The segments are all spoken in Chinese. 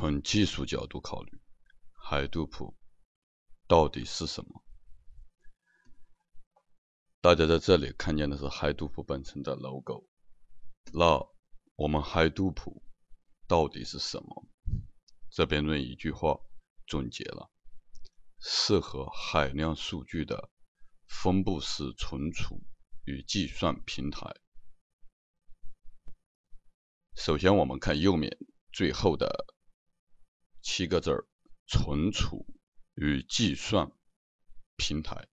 从技术角度考虑，海杜普到底是什么？大家在这里看见的是海杜普本身的 logo。那我们海杜普到底是什么？这边用一句话总结了：适合海量数据的分布式存储与计算平台。首先，我们看右面最后的。七个字儿：存储与计算平台。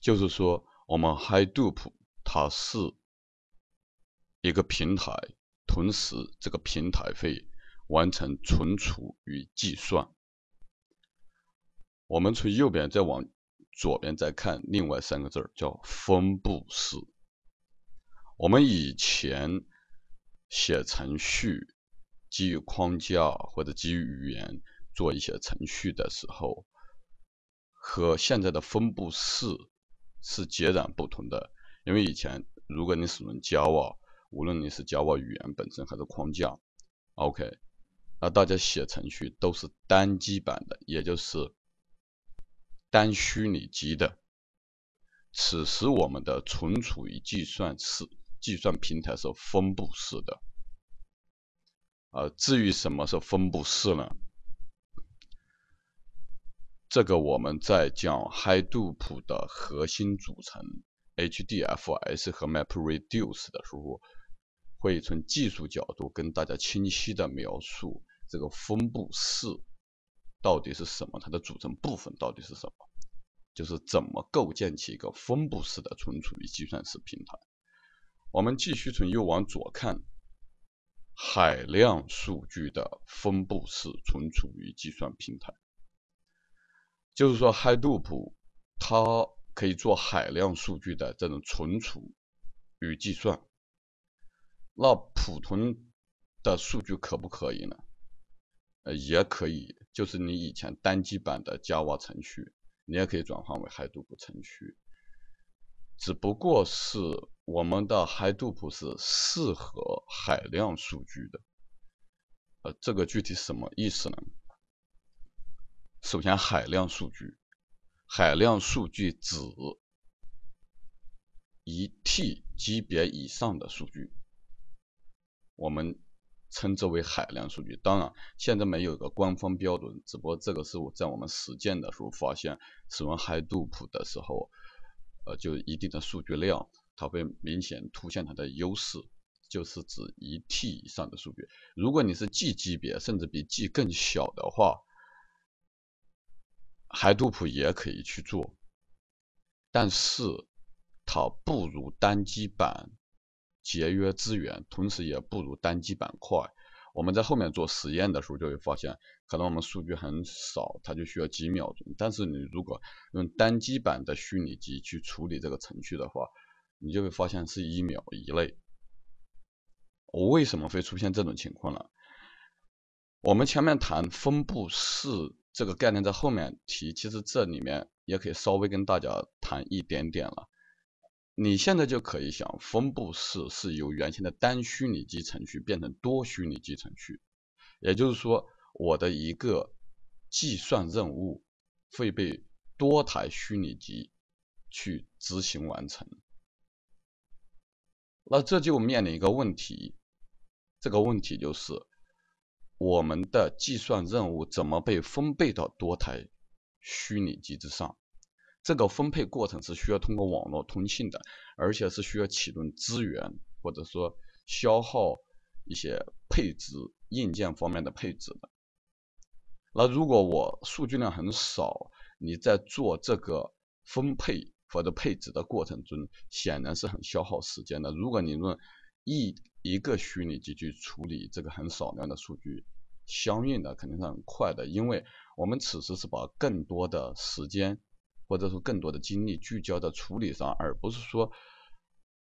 就是说，我们 Hadoop 它是一个平台，同时这个平台会完成存储与计算。我们从右边再往左边再看，另外三个字儿叫分布式。我们以前写程序。基于框架或者基于语言做一些程序的时候，和现在的分布式是截然不同的。因为以前如果你使用 Java，无论你是 Java 语言本身还是框架，OK，那大家写程序都是单机版的，也就是单虚拟机的。此时我们的存储与计算是计算平台是分布式的。呃，至于什么是分布式呢？这个我们在讲 Hadoop 的核心组成 HDFS 和 MapReduce 的时候，会从技术角度跟大家清晰的描述这个分布式到底是什么，它的组成部分到底是什么，就是怎么构建起一个分布式的存储与计算式平台。我们继续从右往左看。海量数据的分布式存储与计算平台，就是说 Hadoop 它可以做海量数据的这种存储与计算。那普通的数据可不可以呢？呃，也可以，就是你以前单机版的 Java 程序，你也可以转换为 Hadoop 程序，只不过是。我们的 Hadoop 是适合海量数据的，呃，这个具体什么意思呢？首先，海量数据，海量数据指一 T 级别以上的数据，我们称之为海量数据。当然，现在没有一个官方标准，只不过这个是我在我们实践的时候发现，使用 Hadoop 的时候，呃，就一定的数据量。它会明显凸显它的优势，就是指一 T 以上的数据。如果你是 G 级别，甚至比 G 更小的话，海杜普也可以去做，但是它不如单机版节约资源，同时也不如单机版快。我们在后面做实验的时候就会发现，可能我们数据很少，它就需要几秒钟。但是你如果用单机版的虚拟机去处理这个程序的话，你就会发现是一秒一类。我为什么会出现这种情况呢？我们前面谈分布式这个概念，在后面提，其实这里面也可以稍微跟大家谈一点点了。你现在就可以想，分布式是由原先的单虚拟机程序变成多虚拟机程序，也就是说，我的一个计算任务会被多台虚拟机去执行完成。那这就面临一个问题，这个问题就是我们的计算任务怎么被分配到多台虚拟机之上？这个分配过程是需要通过网络通信的，而且是需要启动资源或者说消耗一些配置、硬件方面的配置的。那如果我数据量很少，你在做这个分配？或者配置的过程中显然是很消耗时间的。如果你用一一个虚拟机去处理这个很少量的数据，相应的肯定是很快的，因为我们此时是把更多的时间或者说更多的精力聚焦在处理上，而不是说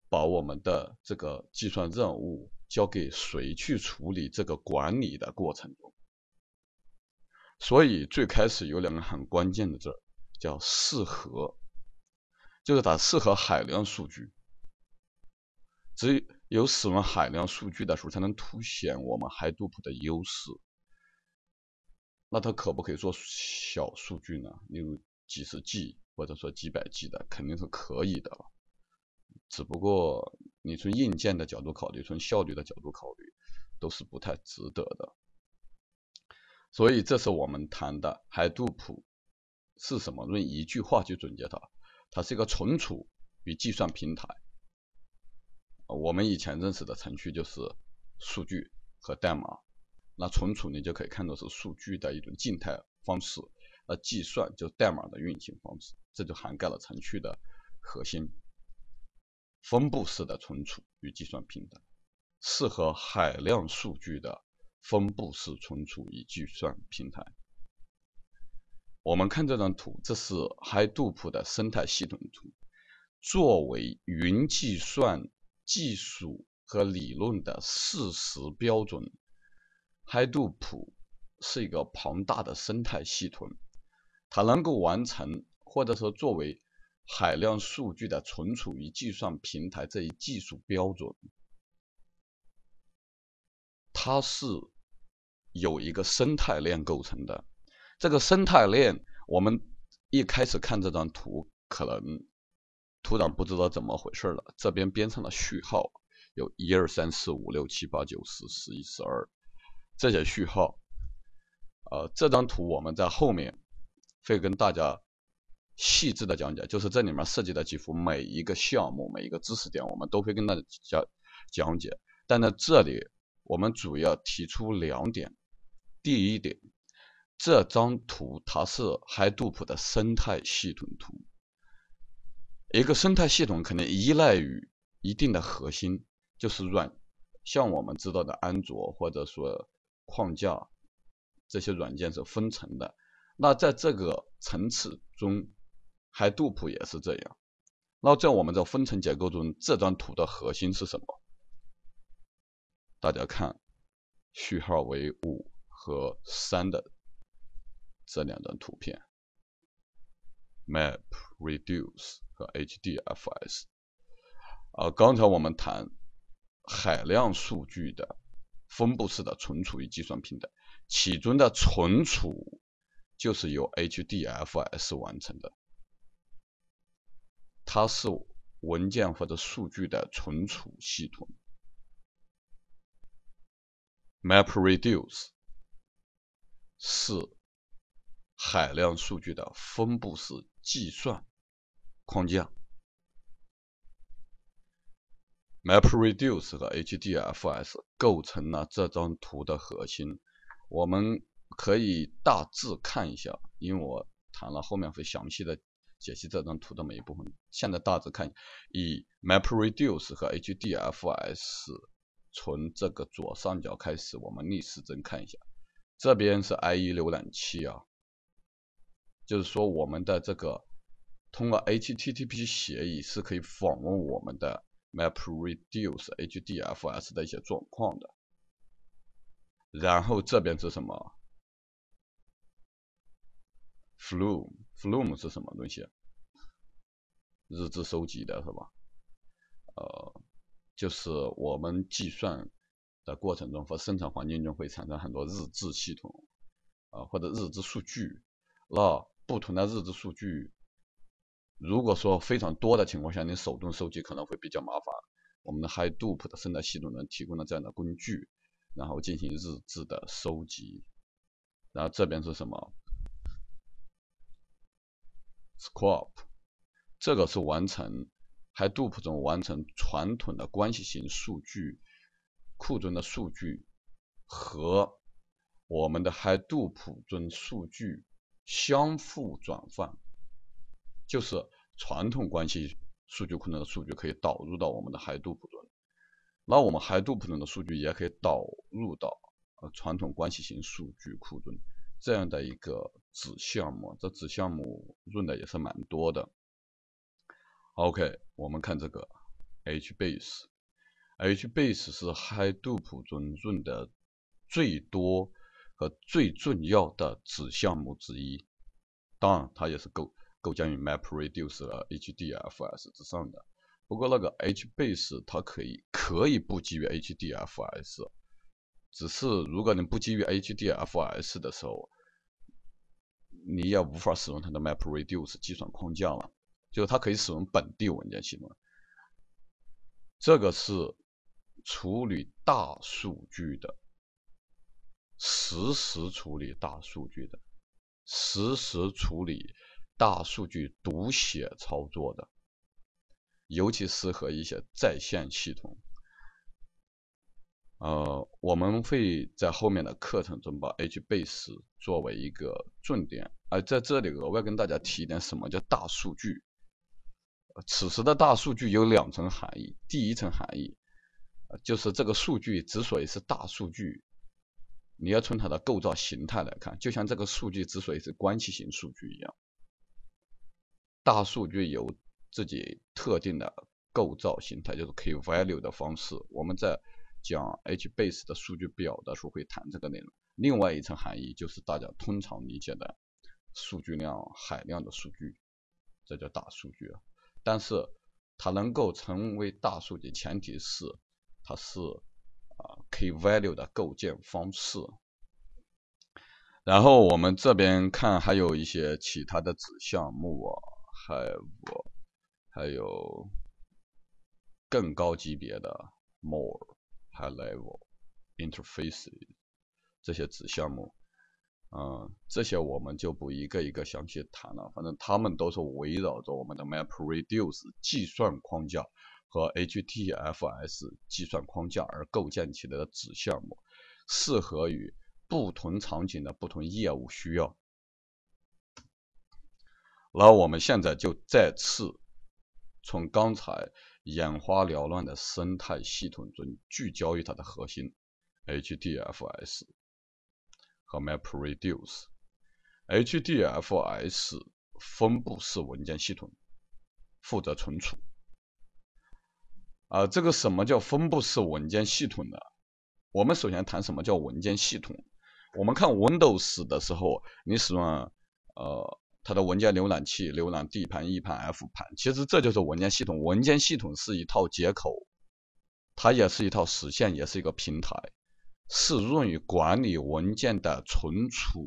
把我们的这个计算任务交给谁去处理。这个管理的过程中，所以最开始有两个很关键的字儿，叫适合。就是它适合海量数据，只有使用海量数据的时候，才能凸显我们 Hadoop 的优势。那它可不可以做小数据呢？例如几十 G 或者说几百 G 的，肯定是可以的。只不过你从硬件的角度考虑，从效率的角度考虑，都是不太值得的。所以，这是我们谈的 Hadoop 是什么？用一句话去总结它。它是一个存储与计算平台。我们以前认识的程序就是数据和代码，那存储你就可以看作是数据的一种静态方式，而计算就是代码的运行方式，这就涵盖了程序的核心。分布式的存储与计算平台，适合海量数据的分布式存储与计算平台。我们看这张图，这是 h a d o o p 的生态系统图。作为云计算技术和理论的事实标准 h a d o o p 是一个庞大的生态系统，它能够完成或者说作为海量数据的存储与计算平台这一技术标准。它是有一个生态链构成的。这个生态链，我们一开始看这张图，可能土壤不知道怎么回事了。这边边上的序号有一二三四五六七八九十十一十二，这些序号，呃，这张图我们在后面会跟大家细致的讲解，就是这里面涉及的几乎每一个项目每一个知识点，我们都会跟大家讲解。但在这里，我们主要提出两点：第一点。这张图它是海杜普的生态系统图。一个生态系统可能依赖于一定的核心，就是软，像我们知道的安卓或者说框架，这些软件是分层的。那在这个层次中，海杜普也是这样。那在我们的分层结构中，这张图的核心是什么？大家看，序号为五和三的。这两张图片，MapReduce 和 HDFS。啊，刚才我们谈海量数据的分布式的存储与计算平台，其中的存储就是由 HDFS 完成的，它是文件或者数据的存储系统。MapReduce 是海量数据的分布式计算框架，MapReduce 和 HDFS 构成了这张图的核心。我们可以大致看一下，因为我谈了，后面会详细的解析这张图的每一部分。现在大致看，以 MapReduce 和 HDFS 从这个左上角开始，我们逆时针看一下，这边是 IE 浏览器啊。就是说，我们的这个通过 HTTP 协议是可以访问我们的 MapReduce、HDFS 的一些状况的。然后这边是什么？Flume，Flume 是什么东西？日志收集的是吧？呃，就是我们计算的过程中和生产环境中会产生很多日志系统啊，或者日志数据那不同的日志数据，如果说非常多的情况下，你手动收集可能会比较麻烦。我们的 Hadoop 的生态系统呢，提供了这样的工具，然后进行日志的收集。然后这边是什么？Scrap，这个是完成 Hadoop 中完成传统的关系型数据库中的数据和我们的 Hadoop 中数据。相互转换，就是传统关系数据库中的数据可以导入到我们的 Hadoop 中，那我们 Hadoop 中的数据也可以导入到呃传统关系型数据库中，这样的一个子项目，这子项目润的也是蛮多的。OK，我们看这个 HBase，HBase 是 Hadoop 中润的最多。和最重要的子项目之一，当然它也是构构建于 MapReduce 和 HDFS 之上的。不过那个 HBase 它可以可以不基于 HDFS，只是如果你不基于 HDFS 的时候，你也无法使用它的 MapReduce 计算框架了，就是它可以使用本地文件系统。这个是处理大数据的。实时处理大数据的，实时处理大数据读写操作的，尤其适合一些在线系统。呃，我们会在后面的课程中把 HBase 作为一个重点，而在这里额外跟大家提一点，什么叫大数据？此时的大数据有两层含义，第一层含义，就是这个数据之所以是大数据。你要从它的构造形态来看，就像这个数据之所以是关系型数据一样，大数据有自己特定的构造形态，就是 Key Value 的方式。我们在讲 HBase 的数据表的时候会谈这个内容。另外一层含义就是大家通常理解的，数据量海量的数据，这叫大数据。但是它能够成为大数据前提是，它是。啊，key-value 的构建方式。然后我们这边看还有一些其他的子项目，have，还有更高级别的 more high-level interface 这些子项目。嗯，这些我们就不一个一个详细谈了，反正他们都是围绕着我们的 map-reduce 计算框架。和 HDFS 计算框架而构建起来的子项目，适合于不同场景的不同业务需要。那我们现在就再次从刚才眼花缭乱的生态系统中聚焦于它的核心 HDFS 和 MapReduce。HDFS 分布式文件系统负责存储。啊，这个什么叫分布式文件系统呢？我们首先谈什么叫文件系统。我们看 Windows 的时候，你使用呃它的文件浏览器，浏览 D 盘、E 盘、F 盘，其实这就是文件系统。文件系统是一套接口，它也是一套实现，也是一个平台，是用于管理文件的存储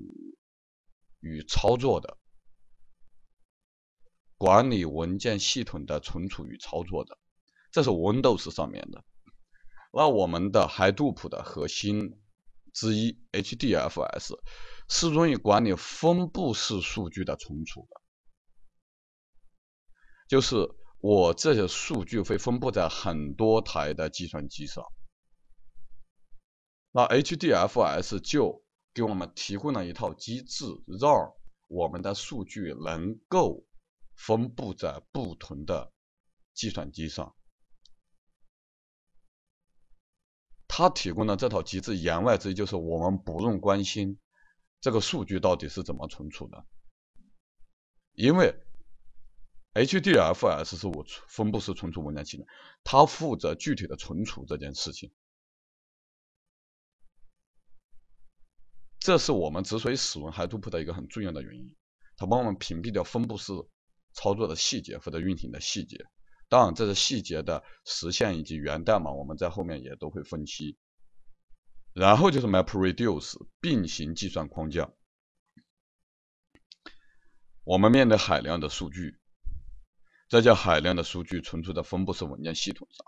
与操作的。管理文件系统的存储与操作的。这是 Windows 上面的。那我们的 Hadoop 的核心之一 HDFS 是用于管理分布式数据的存储的，就是我这些数据会分布在很多台的计算机上。那 HDFS 就给我们提供了一套机制，让我们的数据能够分布在不同的计算机上。他提供的这套机制，言外之意就是我们不用关心这个数据到底是怎么存储的，因为 HDFS 是我分布式存储文件系统，它负责具体的存储这件事情。这是我们之所以使用还突破的一个很重要的原因，它帮我们屏蔽掉分布式操作的细节，或者运行的细节。当然，这是细节的实现以及源代码，我们在后面也都会分析。然后就是 MapReduce 并行计算框架。我们面对海量的数据，这叫海量的数据存储在分布式文件系统上。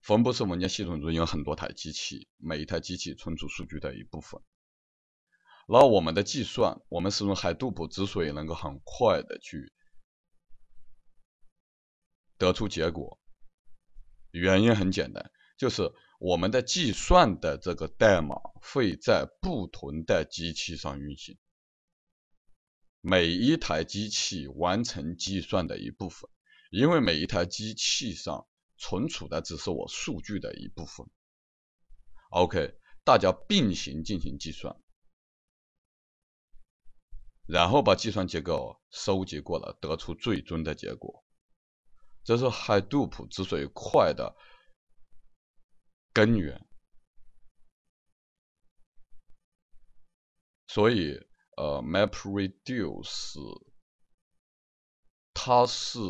分布式文件系统中有很多台机器，每一台机器存储数据的一部分。那我们的计算，我们使用 Hadoop 之所以能够很快的去得出结果，原因很简单，就是我们的计算的这个代码会在不同的机器上运行，每一台机器完成计算的一部分，因为每一台机器上存储的只是我数据的一部分。OK，大家并行进行计算，然后把计算结果收集过了，得出最终的结果。这是 Hadoop 之所以快的根源，所以呃 MapReduce 它是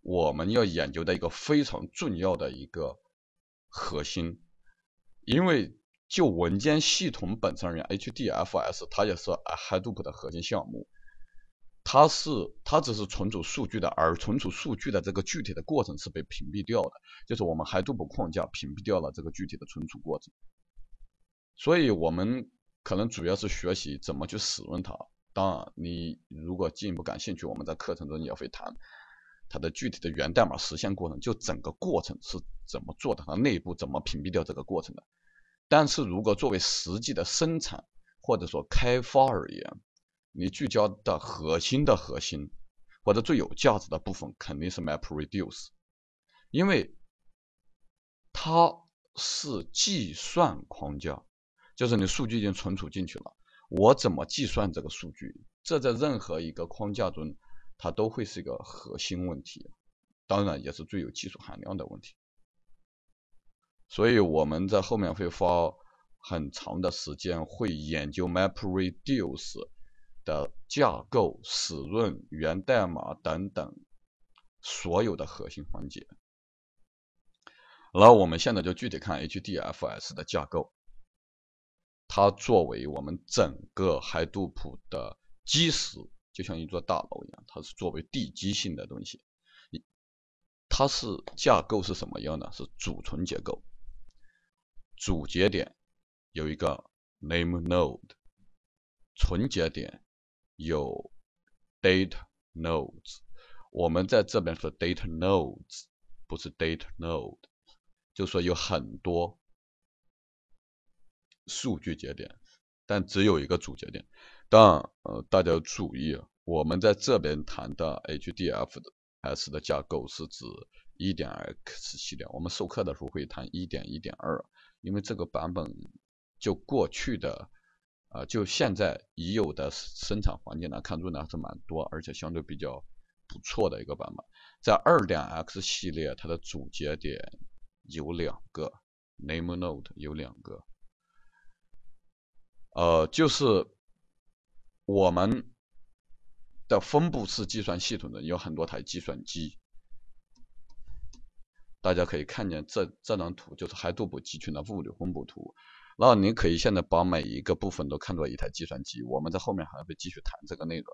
我们要研究的一个非常重要的一个核心，因为就文件系统本身而言，HDFS 它也是 Hadoop 的核心项目。它是它只是存储数据的，而存储数据的这个具体的过程是被屏蔽掉的，就是我们还 o p 框架屏蔽掉了这个具体的存储过程。所以，我们可能主要是学习怎么去使用它。当然，你如果进一步感兴趣，我们在课程中也会谈它的具体的源代码实现过程，就整个过程是怎么做的，它内部怎么屏蔽掉这个过程的。但是如果作为实际的生产或者说开发而言，你聚焦的核心的核心或者最有价值的部分，肯定是 Map Reduce，因为它是计算框架，就是你数据已经存储进去了，我怎么计算这个数据？这在任何一个框架中，它都会是一个核心问题，当然也是最有技术含量的问题。所以我们在后面会花很长的时间，会研究 Map Reduce。的架构、使用、源代码等等，所有的核心环节。然后我们现在就具体看 HDFS 的架构。它作为我们整个 Hadoop 的基石，就像一座大楼一样，它是作为地基性的东西。它是架构是什么样呢？是主存结构。主节点有一个 Name Node，存节点。有 data nodes，我们在这边说 data nodes，不是 data node，就说有很多数据节点，但只有一个主节点。当呃，大家要注意，我们在这边谈的 HDF 的 S 的架构是指一点 X 系列。我们授课的时候会谈一点一点二，因为这个版本就过去的。啊，就现在已有的生产环境来看，用的还是蛮多，而且相对比较不错的一个版本。在二点 X 系列，它的主节点有两个，NameNode 有两个。呃，就是我们的分布式计算系统的有很多台计算机，大家可以看见这这张图，就是 Hadoop 集群的物理分布图。那您可以现在把每一个部分都看作一台计算机。我们在后面还会继续谈这个内容。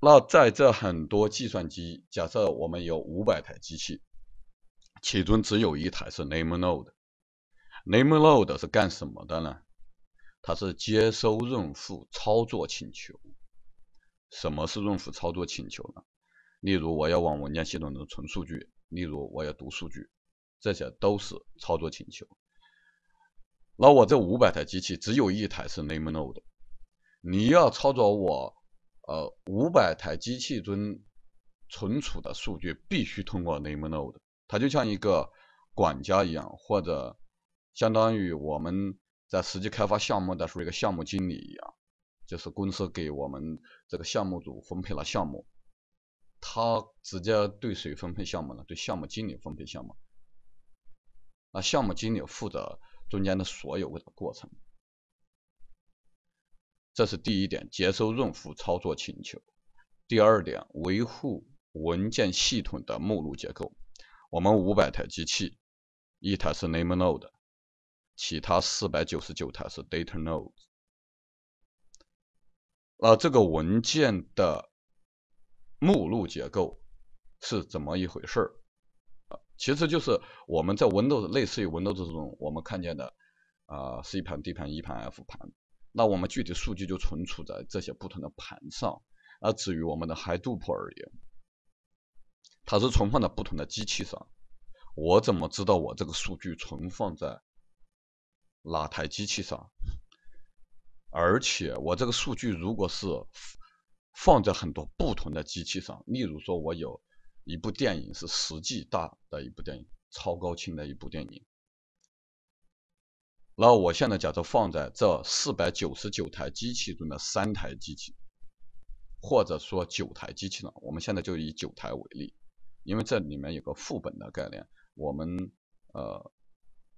那在这很多计算机，假设我们有五百台机器，其中只有一台是 Name Node。Name Node 是干什么的呢？它是接收用户操作请求。什么是用户操作请求呢？例如，我要往文件系统中存数据；，例如，我要读数据。这些都是操作请求。那我这五百台机器只有一台是 name node 你要操作我呃五百台机器中存储的数据，必须通过 name node。它就像一个管家一样，或者相当于我们在实际开发项目的时候一个项目经理一样，就是公司给我们这个项目组分配了项目，他直接对谁分配项目呢？对项目经理分配项目。啊，项目经理负责中间的所有过程，这是第一点，接收用户操作请求。第二点，维护文件系统的目录结构。我们五百台机器，一台是 Name Node 其他四百九十九台是 Data Node。那这个文件的目录结构是怎么一回事儿？其实就是我们在 Windows，类似于 Windows 这种，我们看见的啊 C 盘、D 盘、E 盘、F 盘，那我们具体数据就存储在这些不同的盘上。那至于我们的 Hadoop 而言，它是存放在不同的机器上。我怎么知道我这个数据存放在哪台机器上？而且我这个数据如果是放在很多不同的机器上，例如说我有。一部电影是实际大的一部电影，超高清的一部电影。那我现在假设放在这四百九十九台机器中的三台机器，或者说九台机器呢？我们现在就以九台为例，因为这里面有个副本的概念，我们呃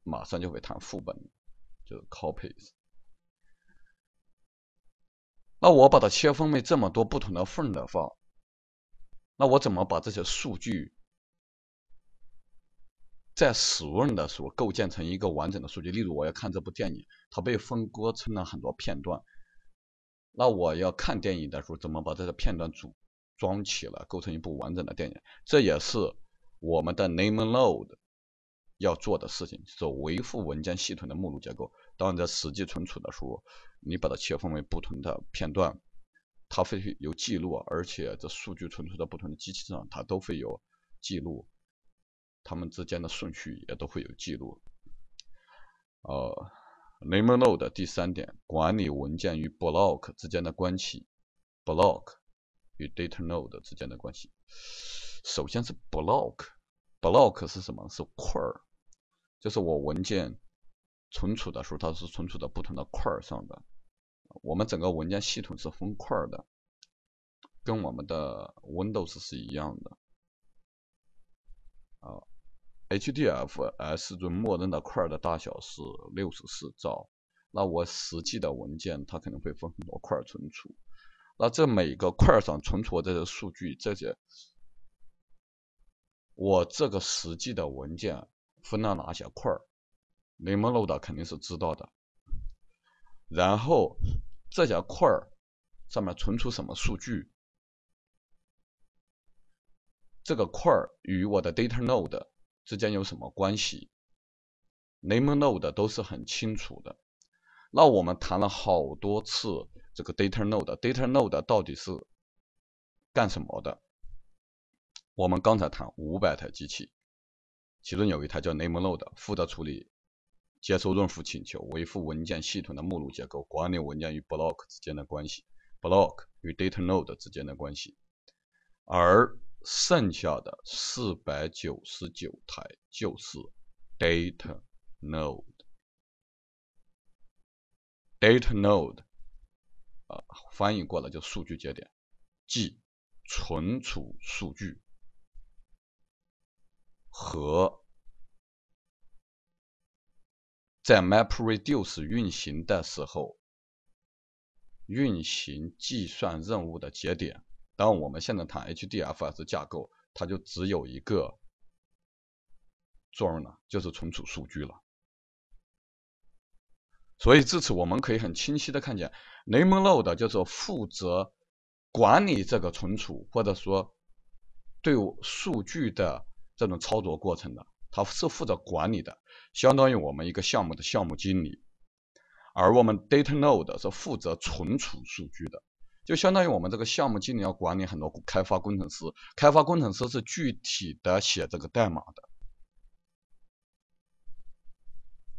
马上就会谈副本，就是 copies。那我把它切分为这么多不同的份的话。那我怎么把这些数据在使用的时候构建成一个完整的数据？例如，我要看这部电影，它被分割成了很多片段。那我要看电影的时候，怎么把这些片段组装起来，构成一部完整的电影？这也是我们的 name node 要做的事情，是维护文件系统的目录结构。当然，在实际存储的时候，你把它切分为不同的片段。它会有记录，而且这数据存储在不同的机器上，它都会有记录，它们之间的顺序也都会有记录。呃，NameNode 第三点，管理文件与 Block 之间的关系，Block 与 DataNode 之间的关系。首先是 Block，Block 是什么？是块儿，就是我文件存储的时候，它是存储在不同的块儿上的。我们整个文件系统是分块的，跟我们的 Windows 是一样的。啊，HDFS 中默认的块的大小是六十四兆，那我实际的文件它可能会分很多块存储。那这每个块上存储这些数据，这些我这个实际的文件分了哪些块 n a m e o d 肯定是知道的。然后这条块儿上面存储什么数据？这个块儿与我的 Data Node 之间有什么关系？Name Node 都是很清楚的。那我们谈了好多次这个 Data Node，Data Node 到底是干什么的？我们刚才谈五百台机器，其中有一台叫 Name Node，负责处理。接收用户请求，维护文件系统的目录结构，管理文件与 block 之间的关系，block 与 data node 之间的关系。而剩下的四百九十九台就是 data node。data node 啊，翻译过来就数据节点，即存储数据和。在 MapReduce 运行的时候，运行计算任务的节点。当我们现在谈 HDFS 架构，它就只有一个作用了，就是存储数据了。所以至此，我们可以很清晰的看见 n a m e l o a d 就是负责管理这个存储，或者说对数据的这种操作过程的，它是负责管理的。相当于我们一个项目的项目经理，而我们 data node 是负责存储数据的，就相当于我们这个项目经理要管理很多开发工程师，开发工程师是具体的写这个代码的。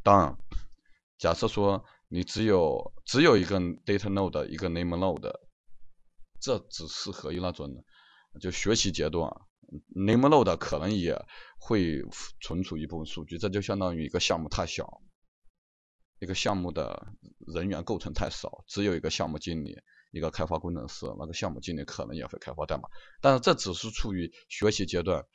当然，假设说你只有只有一个 data node 一个 name node，这只适合于那种就学习阶段。n a m e l o d 可能也会存储一部分数据，这就相当于一个项目太小，一个项目的人员构成太少，只有一个项目经理，一个开发工程师。那个项目经理可能也会开发代码，但是这只是处于学习阶段，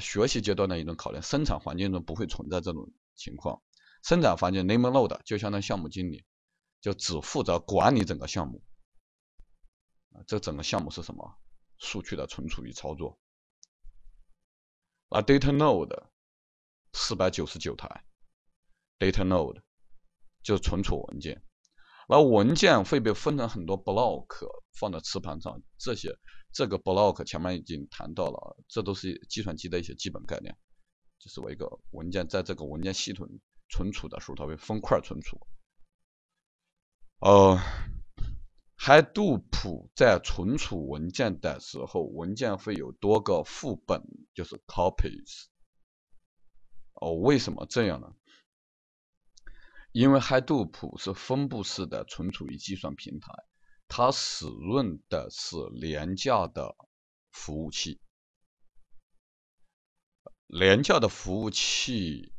学习阶段的一种考虑。生产环境中不会存在这种情况。生产环境 n a m e l o d 就相当于项目经理，就只负责管理整个项目。这整个项目是什么？数据的存储与操作。啊 data node 四百九十九台，data node 就存储文件，那文件会被分成很多 block 放在磁盘上，这些这个 block 前面已经谈到了，这都是计算机的一些基本概念。就是我一个文件在这个文件系统存储的时候，它会分块存储。哦。Hadoop 在存储文件的时候，文件会有多个副本，就是 copies。哦，为什么这样呢？因为 Hadoop 是分布式的存储与计算平台，它使用的是廉价的服务器。廉价的服务器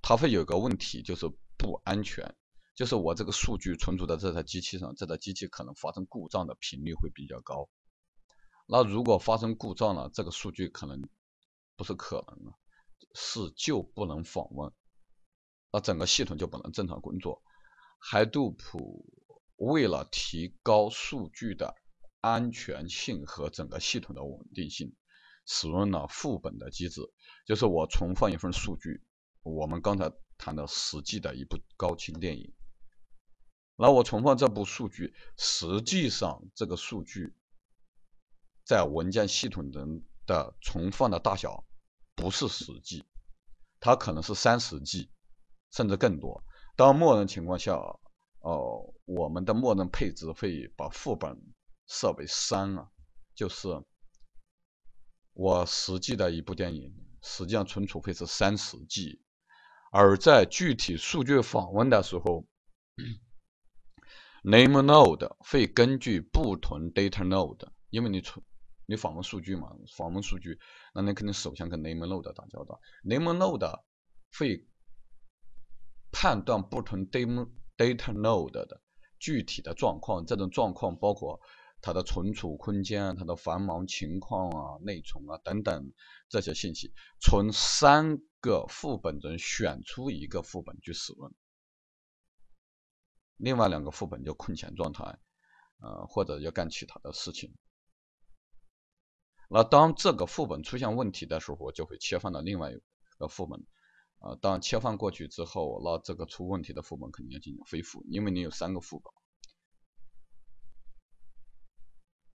它会有个问题，就是不安全。就是我这个数据存储在这台机器上，这台机器可能发生故障的频率会比较高。那如果发生故障了，这个数据可能不是可能了，是就不能访问，那整个系统就不能正常工作。还杜普为了提高数据的安全性和整个系统的稳定性，使用了副本的机制，就是我重放一份数据。我们刚才谈的实际的一部高清电影。那我存放这部数据，实际上这个数据在文件系统中的存放的大小不是十 G，它可能是三十 G，甚至更多。当默认情况下，哦，我们的默认配置会把副本设为三啊，就是我实际的一部电影，实际上存储费是三十 G，而在具体数据访问的时候。Name node 会根据不同 data node，因为你存你访问数据嘛，访问数据，那你肯定首先跟 name node 打交道。name node 会判断不同 data data node 的具体的状况，这种状况包括它的存储空间啊、它的繁忙情况啊、内存啊等等这些信息，从三个副本中选出一个副本去使用。另外两个副本就困前状态，呃，或者要干其他的事情。那当这个副本出现问题的时候，我就会切换到另外一个副本。啊，当切换过去之后，那这个出问题的副本肯定要进行恢复，因为你有三个副本。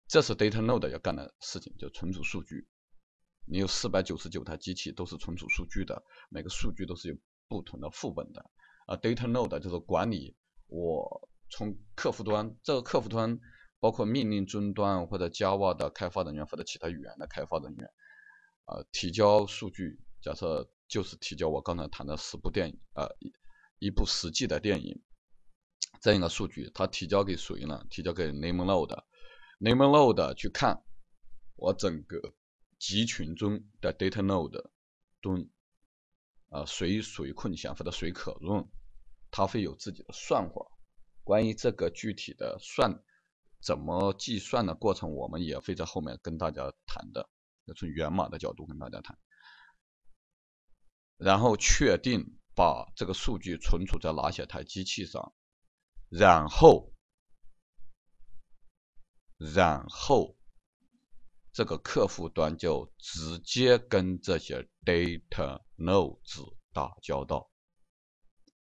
这是 data node 要干的事情，就存储数据。你有四百九十九台机器都是存储数据的，每个数据都是有不同的副本的。啊，data node 就是管理。我从客户端，这个客户端包括命令终端或者 Java 的开发人员或者其他语言的开发人员，呃，提交数据，假设就是提交我刚才谈的十部电影，呃，一部实际的电影，这样一个数据，它提交给谁呢？提交给 NameNode n a m e n o d e 去看我整个集群中的 DataNode 中。呃，谁属于困闲或者谁可用。它会有自己的算法，关于这个具体的算怎么计算的过程，我们也会在后面跟大家谈的，要从源码的角度跟大家谈。然后确定把这个数据存储在哪些台机器上，然后，然后这个客户端就直接跟这些 data nodes 打交道。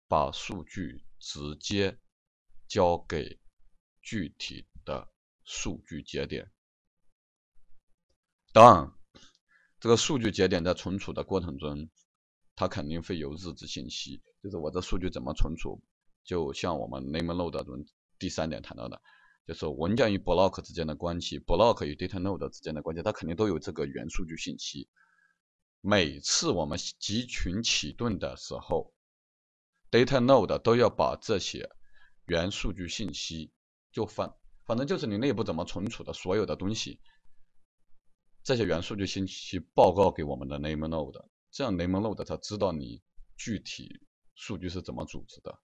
把数据直接交给具体的数据节点。当这个数据节点在存储的过程中，它肯定会有日志信息，就是我这数据怎么存储。就像我们 NameNode 中第三点谈到的，就是文件与 Block 之间的关系，Block 与 DataNode 之间的关系，它肯定都有这个元数据信息。每次我们集群启动的时候。Data Node 都要把这些元数据信息就反反正就是你内部怎么存储的所有的东西，这些元数据信息报告给我们的 Name Node，这样 Name Node 它知道你具体数据是怎么组织的，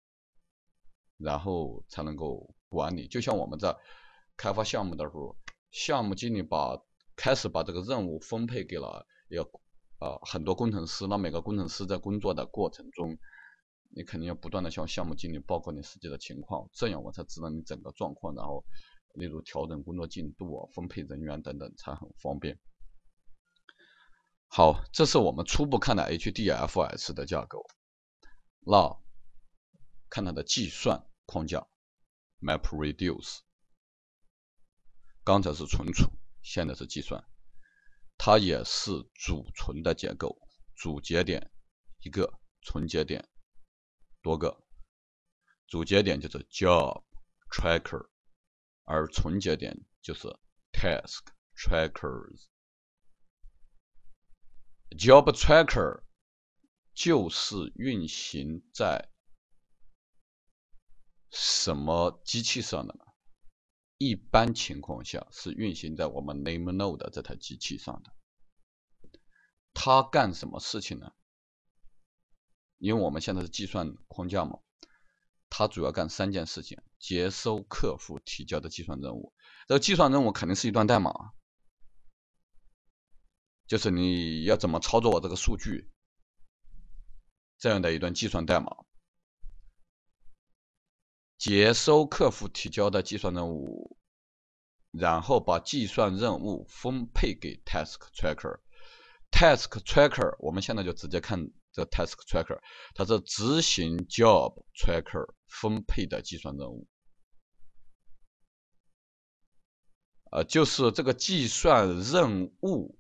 然后才能够管理。就像我们在开发项目的时候，项目经理把开始把这个任务分配给了一个呃很多工程师，那每个工程师在工作的过程中。你肯定要不断的向项目经理报告你实际的情况，这样我才知道你整个状况，然后例如调整工作进度啊、分配人员等等，才很方便。好，这是我们初步看的 HDFS 的架构，那看它的计算框架 MapReduce。刚才是存储，现在是计算，它也是主存的结构，主节点一个，存节点。多个主节点叫做 job tracker，而从节点就是 task trackers。job tracker 就是运行在什么机器上的呢？一般情况下是运行在我们 name node 这台机器上的。它干什么事情呢？因为我们现在是计算框架嘛，它主要干三件事情：接收客户提交的计算任务，这个计算任务肯定是一段代码，就是你要怎么操作我这个数据，这样的一段计算代码。接收客户提交的计算任务，然后把计算任务分配给 task tracker。task tracker 我们现在就直接看。这 task tracker，它是执行 job tracker 分配的计算任务，呃，就是这个计算任务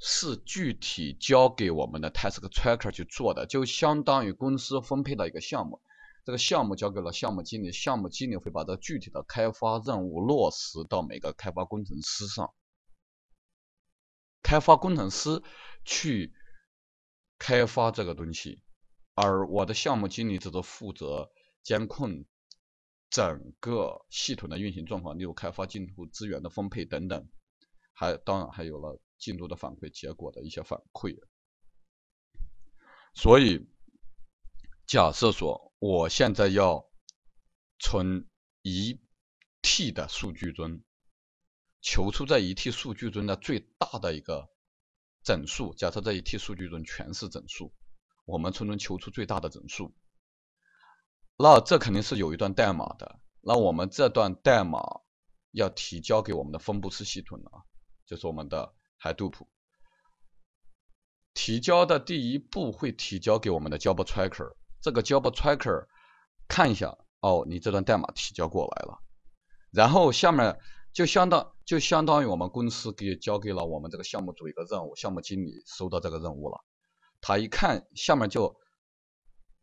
是具体交给我们的 task tracker 去做的，就相当于公司分配的一个项目，这个项目交给了项目经理，项目经理会把这具体的开发任务落实到每个开发工程师上。开发工程师去开发这个东西，而我的项目经理只是负责监控整个系统的运行状况，例如开发进度、资源的分配等等，还当然还有了进度的反馈、结果的一些反馈。所以，假设说我现在要从一 T 的数据中。求出在一 T 数据中的最大的一个整数。假设这一 T 数据中全是整数，我们从中求出最大的整数。那这肯定是有一段代码的。那我们这段代码要提交给我们的分布式系统啊，就是我们的 Hadoop。提交的第一步会提交给我们的 Job Tracker。这个 Job Tracker 看一下，哦，你这段代码提交过来了。然后下面。就相当，就相当于我们公司给交给了我们这个项目组一个任务，项目经理收到这个任务了，他一看，下面就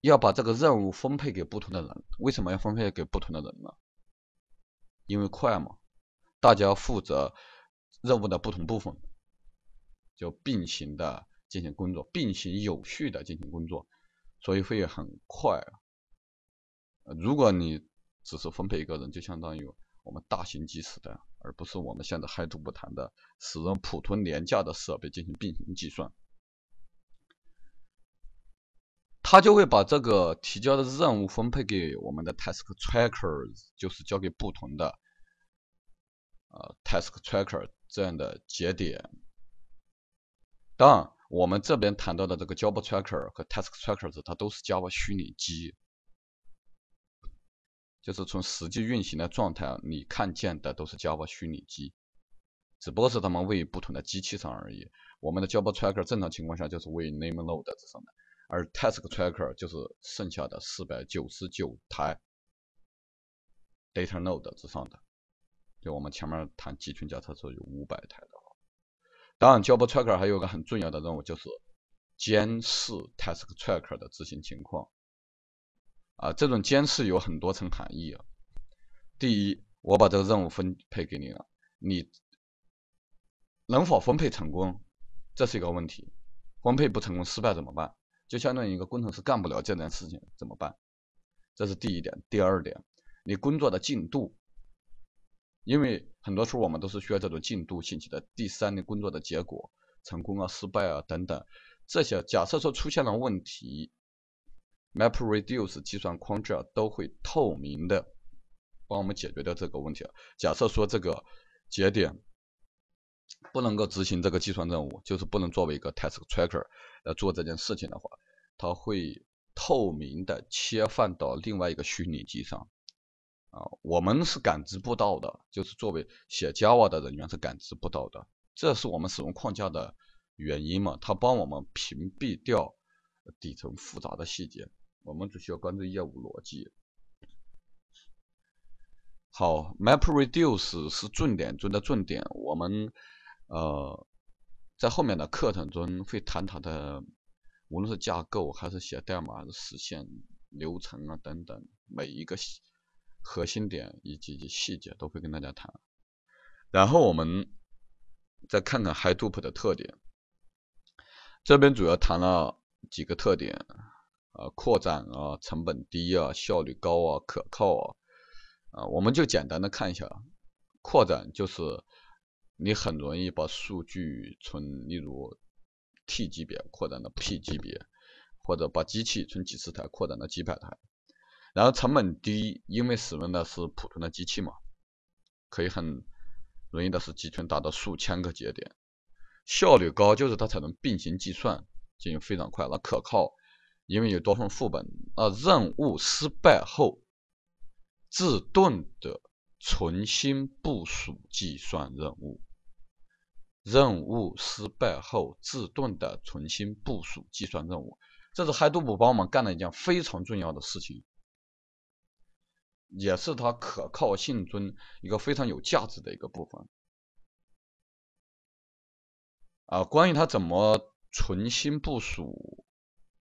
要把这个任务分配给不同的人。为什么要分配给不同的人呢？因为快嘛，大家负责任务的不同部分，就并行的进行工作，并行有序的进行工作，所以会很快。如果你只是分配一个人，就相当于。我们大型机时代的，而不是我们现在嗨都不谈的使用普通廉价的设备进行并行计算，它就会把这个提交的任务分配给我们的 task trackers，就是交给不同的呃 task tracker 这样的节点。当然，我们这边谈到的这个 job tracker 和 task trackers，它都是 Java 虚拟机。就是从实际运行的状态，你看见的都是 Java 虚拟机，只不过是它们位于不同的机器上而已。我们的 j a v a Tracker 正常情况下就是位于 Name Node 之上的，而 Task Tracker 就是剩下的499台 Data Node 之上的。就我们前面谈集群架设时候有五百台的。当然，Job Tracker 还有个很重要的任务就是监视 Task Tracker 的执行情况。啊，这种监视有很多层含义。啊。第一，我把这个任务分配给你了，你能否分配成功，这是一个问题。分配不成功、失败怎么办？就相当于一个工程师干不了这件事情怎么办？这是第一点。第二点，你工作的进度，因为很多时候我们都是需要这种进度信息的。第三，你工作的结果，成功啊、失败啊等等，这些假设说出现了问题。MapReduce 计算框架都会透明的帮我们解决掉这个问题假设说这个节点不能够执行这个计算任务，就是不能作为一个 Task Tracker 来做这件事情的话，它会透明的切换到另外一个虚拟机上。啊，我们是感知不到的，就是作为写 Java 的人员是感知不到的。这是我们使用框架的原因嘛？它帮我们屏蔽掉底层复杂的细节。我们只需要关注业务逻辑。好，MapReduce 是重点中的重点，我们呃在后面的课程中会谈它的，无论是架构还是写代码、还是实现流程啊等等，每一个核心点以及细节都会跟大家谈。然后我们再看看 Hadoop 的特点，这边主要谈了几个特点。呃，扩展啊，成本低啊，效率高啊，可靠啊，啊，我们就简单的看一下，扩展就是你很容易把数据从例如 T 级别扩展到 P 级别，或者把机器从几十台扩展到几百台，然后成本低，因为使用的是普通的机器嘛，可以很容易的是集群达到数千个节点，效率高就是它采用并行计算进行非常快，那可靠。因为有多份副本啊，任务失败后自动的重新部署计算任务。任务失败后自动的重新部署计算任务，这是海杜普帮我们干了一件非常重要的事情，也是它可靠性中一个非常有价值的一个部分啊。关于它怎么重新部署？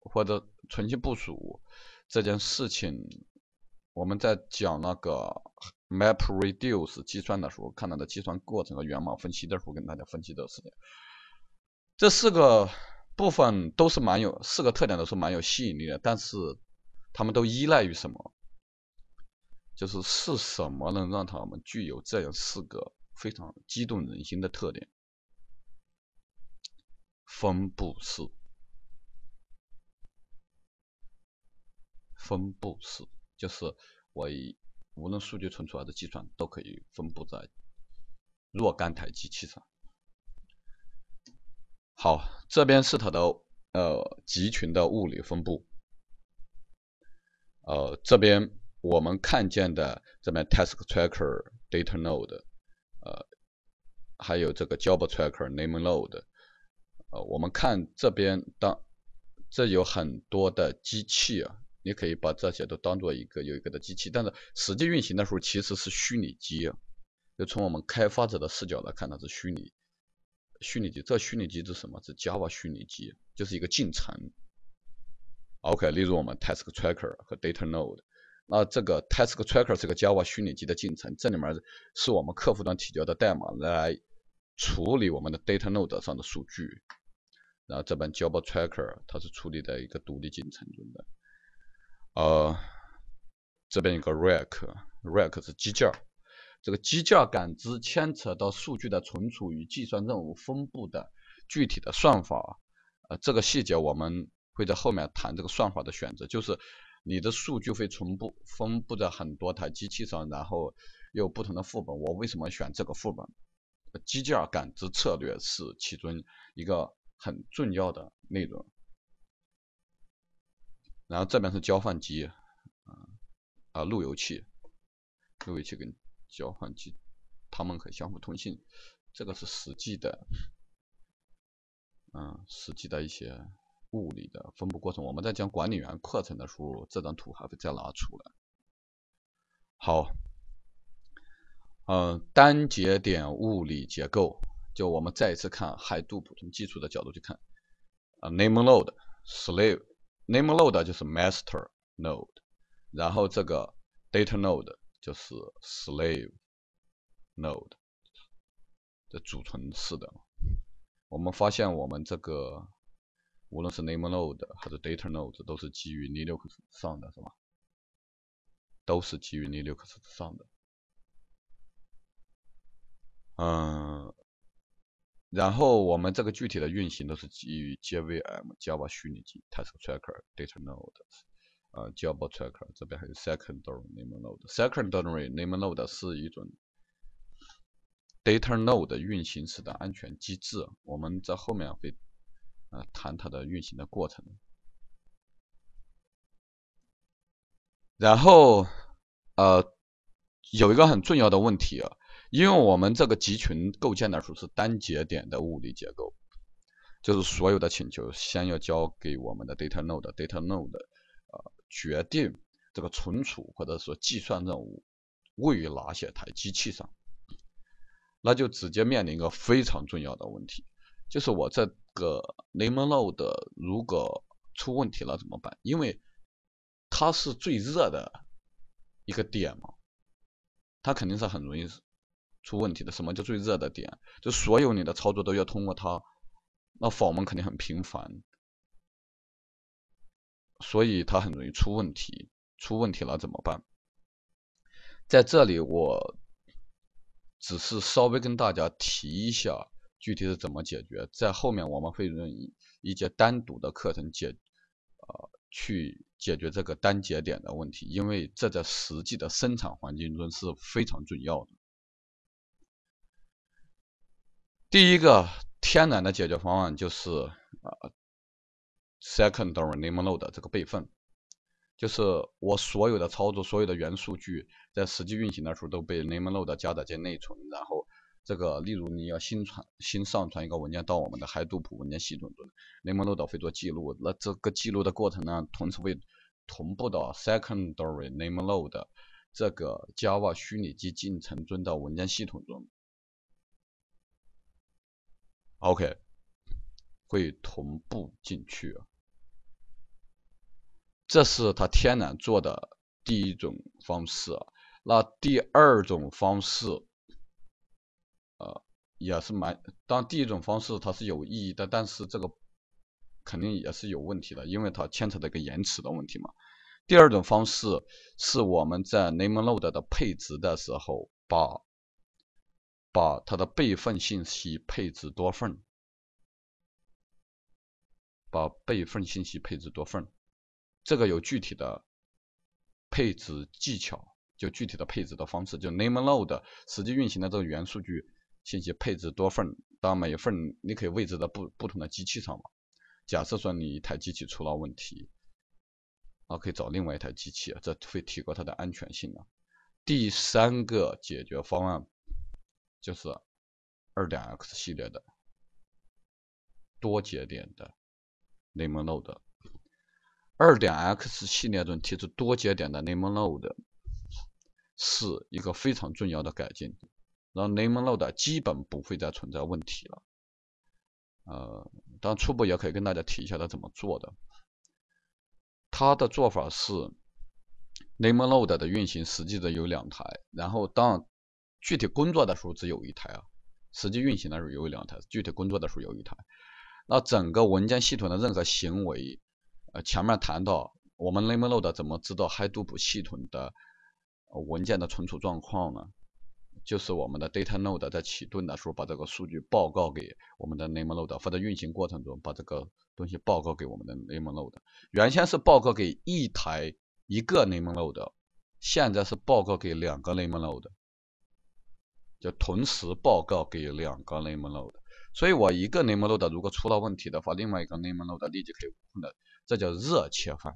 或者存期部署这件事情，我们在讲那个 Map Reduce 计算的时候看到的计算过程和源码分析的时候跟大家分析的事情。这四个部分都是蛮有四个特点都是蛮有吸引力的，但是他们都依赖于什么？就是是什么能让他们具有这样四个非常激动人心的特点？分布式。分布式就是我无论数据存储还是计算都可以分布在若干台机器上。好，这边是它的呃集群的物理分布，呃这边我们看见的这边 task tracker data node 呃还有这个 job tracker namenode 呃我们看这边当这有很多的机器啊。你可以把这些都当做一个有一个的机器，但是实际运行的时候其实是虚拟机，就从我们开发者的视角来看，它是虚拟虚拟机。这虚拟机是什么？是 Java 虚拟机，就是一个进程。OK，例如我们 Task Tracker 和 Data Node，那这个 Task Tracker 是个 Java 虚拟机的进程，这里面是我们客户端提交的代码来处理我们的 Data Node 上的数据，然后这边 j a v a Tracker 它是处理在一个独立进程中的。呃，这边有个 rack，rack 是机架，这个机架感知牵扯到数据的存储与计算任务分布的具体的算法，呃，这个细节我们会在后面谈这个算法的选择，就是你的数据会从布分布在很多台机器上，然后有不同的副本，我为什么选这个副本？机架感知策略是其中一个很重要的内容。然后这边是交换机，啊，路由器，路由器跟交换机它们可以相互通信，这个是实际的，嗯，实际的一些物理的分布过程。我们在讲管理员课程的时候，这张图还会再拿出来。好，嗯，单节点物理结构，就我们再一次看海杜普从基础的角度去看，啊，name l o a d slave。Name node 就是 master node，然后这个 data node 就是 slave node 的主存式的。我们发现我们这个无论是 name node 还是 data node，都是基于 Linux 上的，是吧？都是基于 Linux 上的。嗯。然后我们这个具体的运行都是基于 JVM Java 虚拟机，它是个 Tracker Data Node 啊，Java Tracker 这边还有 Secondary Name Node，Secondary Name Node 是一种 Data Node 运行时的安全机制，我们在后面会啊谈它的运行的过程。然后呃，有一个很重要的问题。啊，因为我们这个集群构建的时候是单节点的物理结构，就是所有的请求先要交给我们的 data node，data node，呃，决定这个存储或者说计算任务位于哪些台机器上，那就直接面临一个非常重要的问题，就是我这个 name node 如果出问题了怎么办？因为它是最热的一个点嘛，它肯定是很容易。出问题的什么叫最热的点？就所有你的操作都要通过它，那访问肯定很频繁，所以它很容易出问题。出问题了怎么办？在这里我只是稍微跟大家提一下具体是怎么解决，在后面我们会用一节单独的课程解啊去解决这个单节点的问题，因为这在实际的生产环境中是非常重要的。第一个天然的解决方案就是啊，secondary name node 这个备份，就是我所有的操作、所有的元数据在实际运行的时候都被 name node 加载进内存，然后这个例如你要新传、新上传一个文件到我们的 Hadoop 文件系统中，name node 会做记录，那这个记录的过程呢，同时会同步到 secondary name node 这个 Java 虚拟机进程中的文件系统中。OK，会同步进去，这是它天然做的第一种方式。那第二种方式，呃，也是蛮。当第一种方式它是有意义的，但是这个肯定也是有问题的，因为它牵扯到一个延迟的问题嘛。第二种方式是我们在 NameNode 的配置的时候把。把它的备份信息配置多份，把备份信息配置多份，这个有具体的配置技巧，就具体的配置的方式，就 n a m e l o a d 实际运行的这个元数据信息配置多份，当每一份你可以位置在不不同的机器上嘛。假设说你一台机器出了问题，啊，可以找另外一台机器，这会提高它的安全性啊。第三个解决方案。就是二点 X 系列的多节点的 NameNode，二点 X 系列中提出多节点的 NameNode 是一个非常重要的改进，让 NameNode 基本不会再存在问题了。呃，当然初步也可以跟大家提一下它怎么做的。它的做法是 NameNode 的运行实际的有两台，然后当具体工作的时候只有一台啊，实际运行的时候有两台，具体工作的时候有一台。那整个文件系统的任何行为，呃，前面谈到我们 name l o a d 怎么知道 hadoop 系统的文件的存储状况呢？就是我们的 data node 在启动的时候把这个数据报告给我们的 name node，或者运行过程中把这个东西报告给我们的 name node。原先是报告给一台一个 name node，现在是报告给两个 name node。就同时报告给两个 NameNode，所以我一个 NameNode 的如果出了问题的话，另外一个 NameNode 立即可以控的，这叫热切换。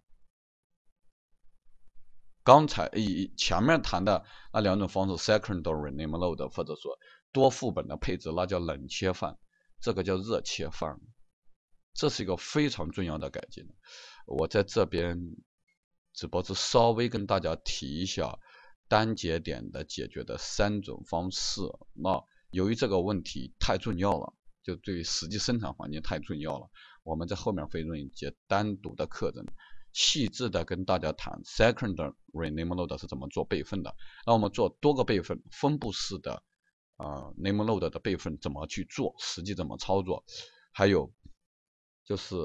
刚才以前面谈的那两种方式，Secondary NameNode 或者说多副本的配置，那叫冷切换，这个叫热切换。这是一个非常重要的改进。我在这边只不过是稍微跟大家提一下。单节点的解决的三种方式。那由于这个问题太重要了，就对实际生产环境太重要了，我们在后面会用一节单独的课程，细致的跟大家谈 secondary name l o a d 是怎么做备份的。那我们做多个备份，分布式的，呃，name l o a d 的备份怎么去做，实际怎么操作，还有就是。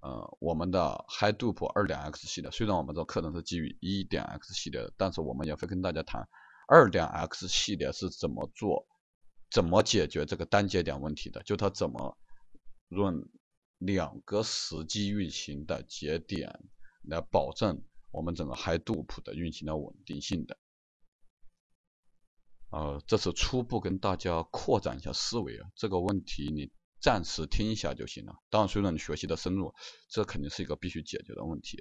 呃，我们的 Hadoop 2 X 系列，虽然我们的课程是基于1 X 系列，的，但是我们也会跟大家谈2 X 系列是怎么做，怎么解决这个单节点问题的，就它怎么用两个实际运行的节点来保证我们整个 Hadoop 的运行的稳定性的。呃，这是初步跟大家扩展一下思维啊，这个问题你。暂时听一下就行了。当然，随着你学习的深入，这肯定是一个必须解决的问题。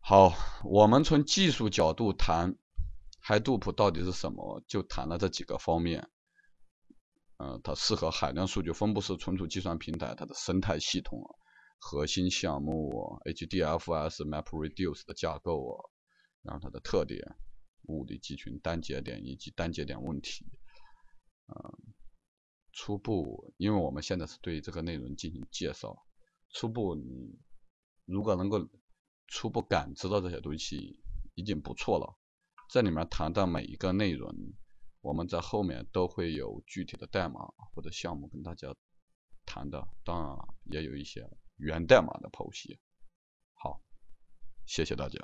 好，我们从技术角度谈 Hadoop 到底是什么，就谈了这几个方面。嗯，它适合海量数据分布式存储计算平台，它的生态系统、核心项目 HDFS、MapReduce 的架构啊，然后它的特点、物理集群、单节点以及单节点问题，嗯。初步，因为我们现在是对这个内容进行介绍，初步你如果能够初步感知到这些东西已经不错了。这里面谈到每一个内容，我们在后面都会有具体的代码或者项目跟大家谈的，当然也有一些源代码的剖析。好，谢谢大家。